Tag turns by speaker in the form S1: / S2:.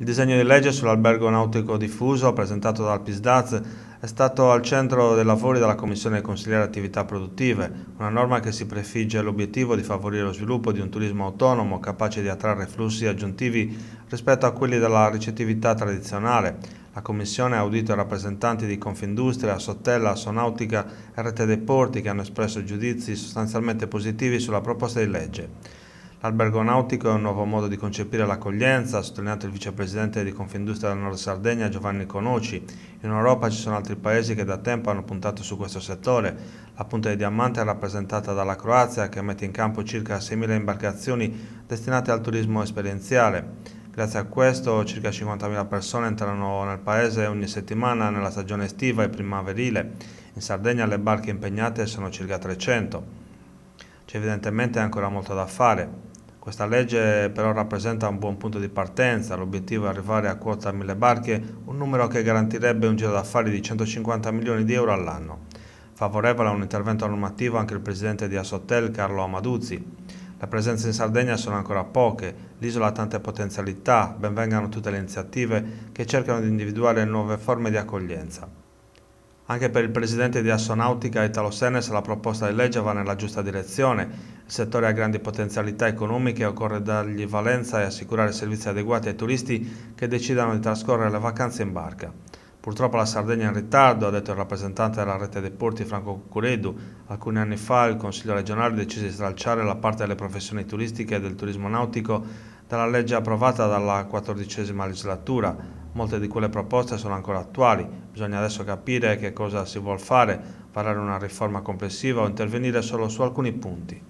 S1: Il disegno di legge sull'albergo nautico diffuso, presentato dal PISDAZ, è stato al centro dei lavori della Commissione Consigliere Attività Produttive, una norma che si prefigge l'obiettivo di favorire lo sviluppo di un turismo autonomo capace di attrarre flussi aggiuntivi rispetto a quelli della ricettività tradizionale. La Commissione ha audito i rappresentanti di Confindustria, Sottella, Sonautica e Rete dei Porti che hanno espresso giudizi sostanzialmente positivi sulla proposta di legge. L'albergo nautico è un nuovo modo di concepire l'accoglienza, ha sottolineato il vicepresidente di Confindustria della Nord Sardegna Giovanni Conoci. In Europa ci sono altri paesi che da tempo hanno puntato su questo settore. La punta di diamante è rappresentata dalla Croazia che mette in campo circa 6.000 imbarcazioni destinate al turismo esperienziale. Grazie a questo circa 50.000 persone entrano nel paese ogni settimana nella stagione estiva e primaverile. In Sardegna le barche impegnate sono circa 300. C'è evidentemente ancora molto da fare. Questa legge però rappresenta un buon punto di partenza, l'obiettivo è arrivare a quota 1000 barche, un numero che garantirebbe un giro d'affari di 150 milioni di euro all'anno. Favorevole a un intervento normativo anche il presidente di Assotel Carlo Amaduzzi. Le presenze in Sardegna sono ancora poche, l'isola ha tante potenzialità, benvengano tutte le iniziative che cercano di individuare nuove forme di accoglienza. Anche per il presidente di Assonautica Italo Senes la proposta di legge va nella giusta direzione. Il settore ha grandi potenzialità economiche e occorre dargli valenza e assicurare servizi adeguati ai turisti che decidano di trascorrere le vacanze in barca. Purtroppo la Sardegna è in ritardo, ha detto il rappresentante della rete dei porti Franco Cucuredu. Alcuni anni fa il Consiglio regionale decise di stralciare la parte delle professioni turistiche e del turismo nautico dalla legge approvata dalla XIV legislatura molte di quelle proposte sono ancora attuali, bisogna adesso capire che cosa si vuol fare, varare una riforma complessiva o intervenire solo su alcuni punti.